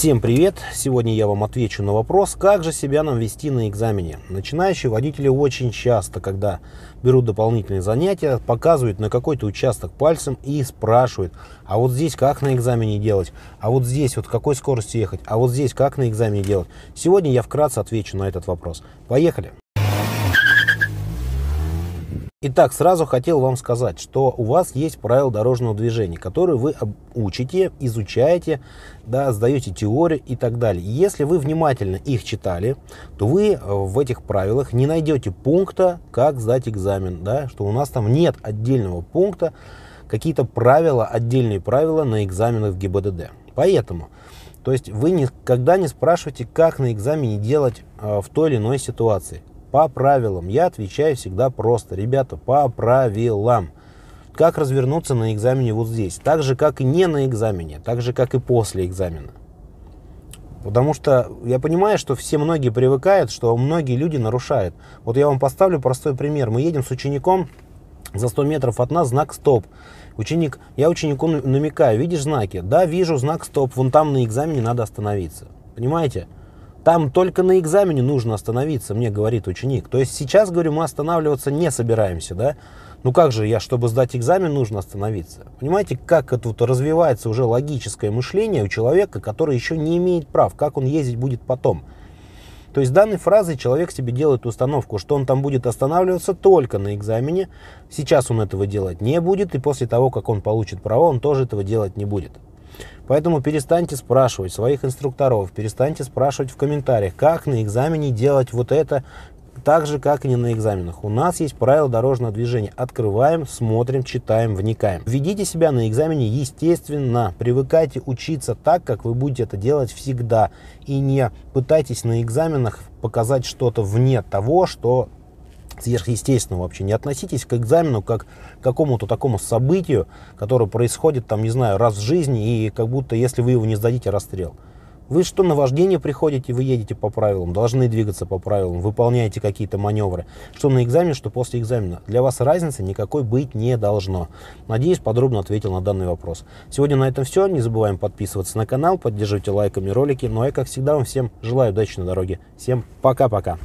Всем привет! Сегодня я вам отвечу на вопрос, как же себя нам вести на экзамене. Начинающие водители очень часто, когда берут дополнительные занятия, показывают на какой-то участок пальцем и спрашивают, а вот здесь как на экзамене делать, а вот здесь вот какой скорости ехать, а вот здесь как на экзамене делать. Сегодня я вкратце отвечу на этот вопрос. Поехали! Итак, сразу хотел вам сказать, что у вас есть правила дорожного движения, которые вы учите, изучаете, да, сдаете теорию и так далее. Если вы внимательно их читали, то вы э, в этих правилах не найдете пункта, как сдать экзамен, да, что у нас там нет отдельного пункта, какие-то правила, отдельные правила на экзаменах в ГИБДД. Поэтому, то есть вы никогда не спрашиваете, как на экзамене делать э, в той или иной ситуации по правилам. Я отвечаю всегда просто. Ребята, по правилам. Как развернуться на экзамене вот здесь. Так же, как и не на экзамене. Так же, как и после экзамена. Потому что я понимаю, что все многие привыкают, что многие люди нарушают. Вот я вам поставлю простой пример. Мы едем с учеником, за 100 метров от нас знак «Стоп». Ученик, я ученику намекаю, видишь знаки? Да, вижу знак «Стоп», вон там на экзамене надо остановиться. Понимаете? Там только на экзамене нужно остановиться, мне говорит ученик. То есть сейчас, говорю, мы останавливаться не собираемся, да? Ну как же, я, чтобы сдать экзамен, нужно остановиться. Понимаете, как это вот развивается уже логическое мышление у человека, который еще не имеет прав, как он ездить будет потом. То есть данной фразой человек себе делает установку, что он там будет останавливаться только на экзамене. Сейчас он этого делать не будет, и после того, как он получит право, он тоже этого делать не будет. Поэтому перестаньте спрашивать своих инструкторов, перестаньте спрашивать в комментариях, как на экзамене делать вот это, так же, как и не на экзаменах. У нас есть правила дорожного движения. Открываем, смотрим, читаем, вникаем. Ведите себя на экзамене естественно. Привыкайте учиться так, как вы будете это делать всегда. И не пытайтесь на экзаменах показать что-то вне того, что сверхъестественного вообще. Не относитесь к экзамену как к какому-то такому событию, которое происходит, там, не знаю, раз в жизни, и как будто если вы его не сдадите, расстрел. Вы что, на вождение приходите, вы едете по правилам, должны двигаться по правилам, выполняете какие-то маневры. Что на экзамене, что после экзамена. Для вас разницы никакой быть не должно. Надеюсь, подробно ответил на данный вопрос. Сегодня на этом все. Не забываем подписываться на канал, поддерживайте лайками ролики. Ну а я, как всегда, вам всем желаю удачи на дороге. Всем пока-пока.